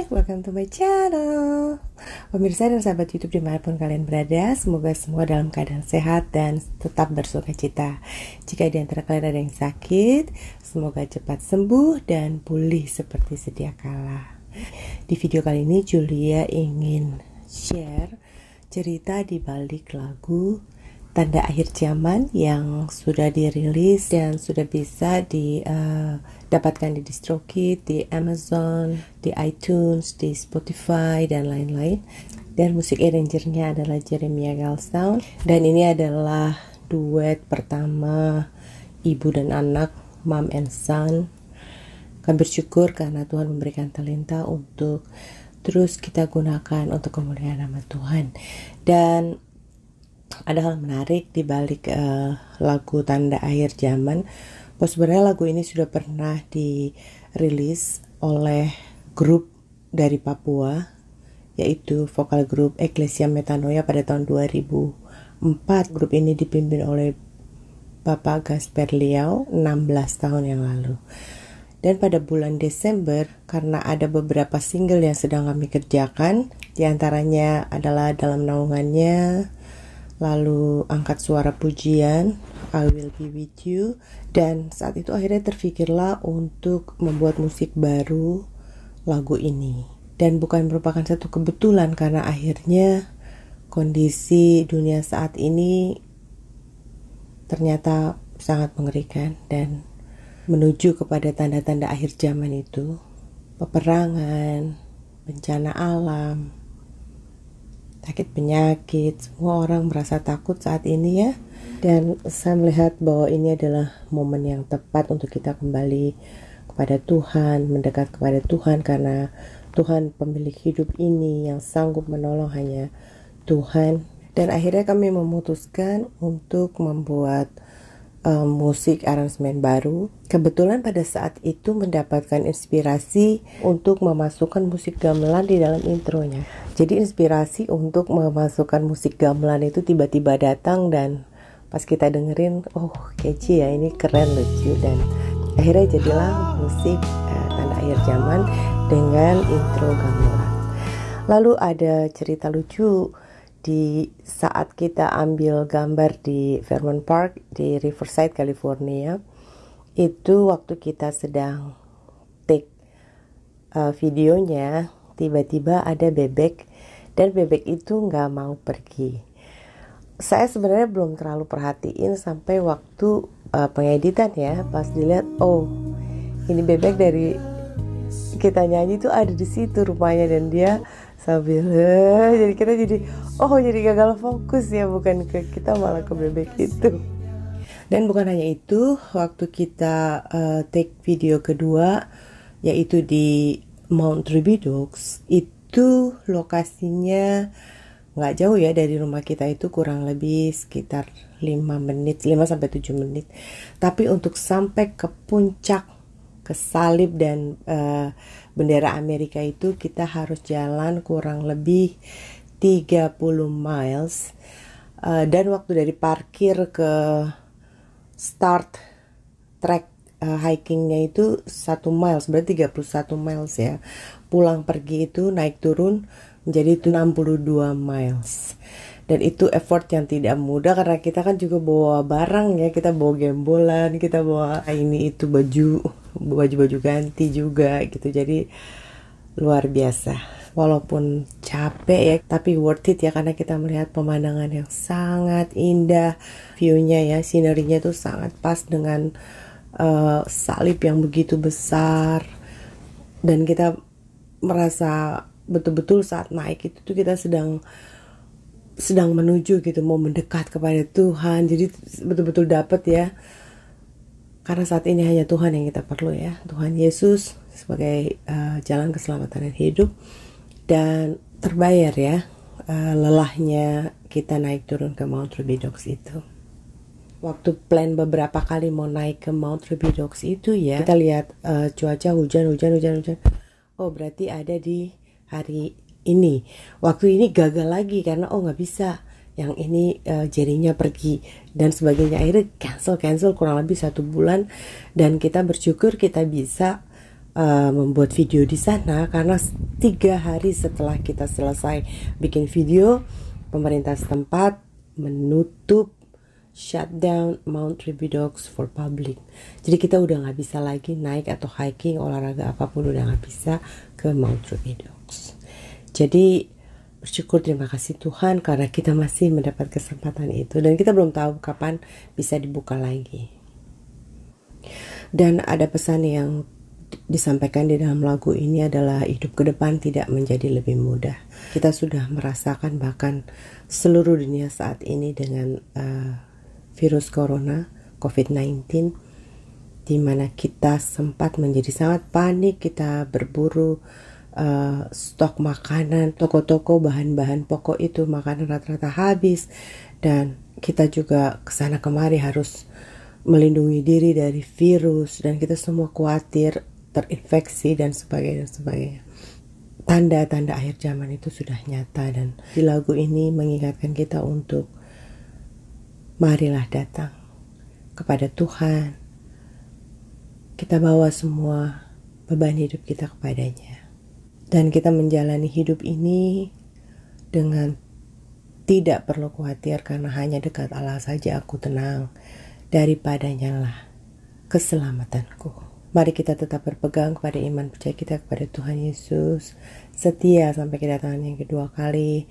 Hai, welcome to my channel Pemirsa dan sahabat youtube dimanapun kalian berada Semoga semua dalam keadaan sehat dan tetap bersuka cita Jika di antara kalian ada yang sakit Semoga cepat sembuh dan pulih seperti sedia kala Di video kali ini Julia ingin share cerita di balik lagu tanda akhir zaman yang sudah dirilis dan sudah bisa didapatkan eh, uh, di DistroKid, di Amazon, di iTunes, di Spotify dan lain-lain. Dan musik arrangernya adalah Jeremy Galston dan ini adalah duet pertama ibu dan anak, mom and son. Kami bersyukur karena Tuhan memberikan talenta untuk terus kita gunakan untuk kemuliaan nama Tuhan. Dan ada hal menarik di balik uh, lagu Tanda Air Zaman. Bos sebenarnya lagu ini sudah pernah dirilis oleh grup dari Papua, yaitu vokal grup Ecclesia Metanoia pada tahun 2004. Grup ini dipimpin oleh Bapak Gasper Liao 16 tahun yang lalu. Dan pada bulan Desember, karena ada beberapa single yang sedang kami kerjakan, diantaranya adalah dalam naungannya lalu angkat suara pujian I will be with you dan saat itu akhirnya terfikirlah untuk membuat musik baru lagu ini dan bukan merupakan satu kebetulan karena akhirnya kondisi dunia saat ini ternyata sangat mengerikan dan menuju kepada tanda-tanda akhir zaman itu peperangan bencana alam sakit penyakit, semua orang merasa takut saat ini ya. Dan saya melihat bahwa ini adalah momen yang tepat untuk kita kembali kepada Tuhan, mendekat kepada Tuhan karena Tuhan pemilik hidup ini yang sanggup menolong hanya Tuhan. Dan akhirnya kami memutuskan untuk membuat uh, musik aransemen baru. Kebetulan pada saat itu mendapatkan inspirasi untuk memasukkan musik gamelan di dalam intronya. Jadi inspirasi untuk memasukkan musik gamelan itu tiba-tiba datang dan pas kita dengerin, oh kece ya ini keren lucu dan akhirnya jadilah musik uh, tanda air zaman dengan intro gamelan. Lalu ada cerita lucu di saat kita ambil gambar di Fairmont Park di Riverside, California, itu waktu kita sedang take uh, videonya, tiba-tiba ada bebek dan bebek itu nggak mau pergi. Saya sebenarnya belum terlalu perhatiin sampai waktu uh, pengeditan ya, pas dilihat, oh ini bebek dari kita nyanyi itu ada di situ rupanya dan dia sambil eh, jadi kita jadi oh jadi gagal fokus ya bukan ke kita malah ke bebek itu dan bukan hanya itu waktu kita uh, take video kedua yaitu di Mount Rubidoux itu lokasinya nggak jauh ya dari rumah kita itu kurang lebih sekitar 5 menit 5 sampai 7 menit tapi untuk sampai ke puncak ke salib dan uh, bendera Amerika itu kita harus jalan kurang lebih 30 miles uh, dan waktu dari parkir ke start trek uh, eh, hikingnya itu satu miles berarti 31 miles ya pulang pergi itu naik turun menjadi 62 miles dan itu effort yang tidak mudah karena kita kan juga bawa barang ya kita bawa gembolan kita bawa ini itu baju baju-baju ganti juga gitu jadi luar biasa walaupun capek ya tapi worth it ya karena kita melihat pemandangan yang sangat indah viewnya ya sinerinya tuh sangat pas dengan uh, salib yang begitu besar dan kita merasa betul-betul saat naik itu tuh kita sedang sedang menuju gitu mau mendekat kepada Tuhan jadi betul-betul dapat ya karena saat ini hanya Tuhan yang kita perlu ya, Tuhan Yesus sebagai uh, jalan keselamatan dan hidup dan terbayar ya uh, lelahnya kita naik turun ke Mount Rubidox itu. Waktu plan beberapa kali mau naik ke Mount Rubidox itu ya, kita lihat uh, cuaca hujan hujan hujan hujan. Oh berarti ada di hari ini. Waktu ini gagal lagi karena oh nggak bisa yang ini uh, jadinya pergi dan sebagainya akhirnya cancel cancel kurang lebih satu bulan dan kita bersyukur kita bisa uh, membuat video di sana karena tiga hari setelah kita selesai bikin video pemerintah setempat menutup shutdown Mount Rebidox for public. Jadi kita udah nggak bisa lagi naik atau hiking olahraga apapun udah nggak bisa ke Mount Rebidox. Jadi bersyukur terima kasih Tuhan karena kita masih mendapat kesempatan itu dan kita belum tahu kapan bisa dibuka lagi. Dan ada pesan yang disampaikan di dalam lagu ini adalah hidup ke depan tidak menjadi lebih mudah. Kita sudah merasakan bahkan seluruh dunia saat ini dengan uh, virus corona COVID-19 di mana kita sempat menjadi sangat panik, kita berburu uh, stok makanan, toko-toko bahan-bahan pokok itu makanan rata-rata habis dan kita juga kesana kemari harus melindungi diri dari virus dan kita semua khawatir terinfeksi dan sebagainya dan sebagainya. Tanda-tanda akhir zaman itu sudah nyata dan di lagu ini mengingatkan kita untuk marilah datang kepada Tuhan. Kita bawa semua beban hidup kita kepadanya. Dan kita menjalani hidup ini dengan tidak perlu khawatir karena hanya dekat Allah saja aku tenang. Daripadanya lah keselamatanku. Mari kita tetap berpegang kepada iman percaya kita kepada Tuhan Yesus. Setia sampai kedatangan yang kedua kali.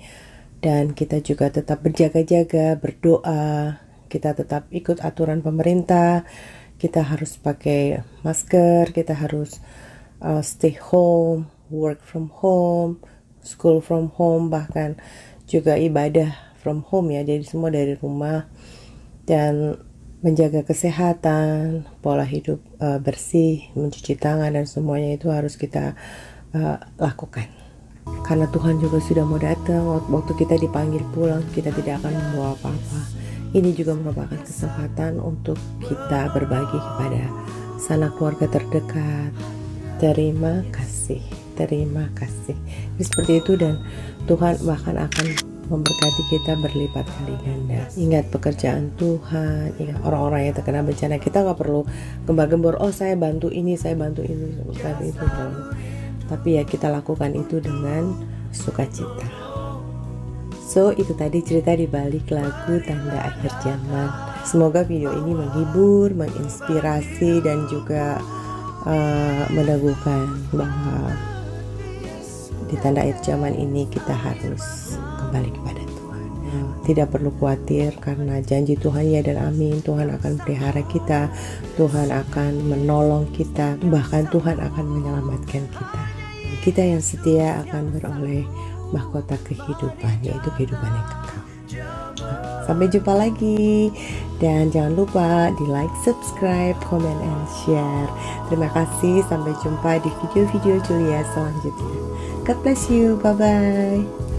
Dan kita juga tetap berjaga-jaga, berdoa. Kita tetap ikut aturan pemerintah. Kita harus pakai masker, kita harus uh, stay home work from home, school from home, bahkan juga ibadah from home ya. Jadi semua dari rumah dan menjaga kesehatan, pola hidup uh, bersih, mencuci tangan dan semuanya itu harus kita uh, lakukan. Karena Tuhan juga sudah mau datang, waktu kita dipanggil pulang, kita tidak akan membawa apa-apa. Ini juga merupakan kesempatan untuk kita berbagi kepada sanak keluarga terdekat. Terima kasih terima kasih Jadi seperti itu dan Tuhan bahkan akan memberkati kita berlipat kali ganda. Ingat pekerjaan Tuhan, orang-orang yang terkena bencana. Kita nggak perlu gembar-gembor, oh saya bantu ini, saya bantu ini, bukan itu perlu. Tapi ya kita lakukan itu dengan sukacita. So itu tadi cerita di balik lagu Tanda Akhir Zaman. Semoga video ini menghibur, menginspirasi dan juga uh, meneguhkan bahwa di tanda air zaman ini kita harus kembali kepada Tuhan. Tidak perlu khawatir karena janji Tuhan ya dan amin. Tuhan akan pelihara kita, Tuhan akan menolong kita, bahkan Tuhan akan menyelamatkan kita. Kita yang setia akan beroleh mahkota kehidupan, yaitu kehidupan yang kekal. Sampai jumpa lagi dan jangan lupa di like, subscribe, comment, and share. Terima kasih. Sampai jumpa di video-video Julia selanjutnya. God bless you. Bye bye.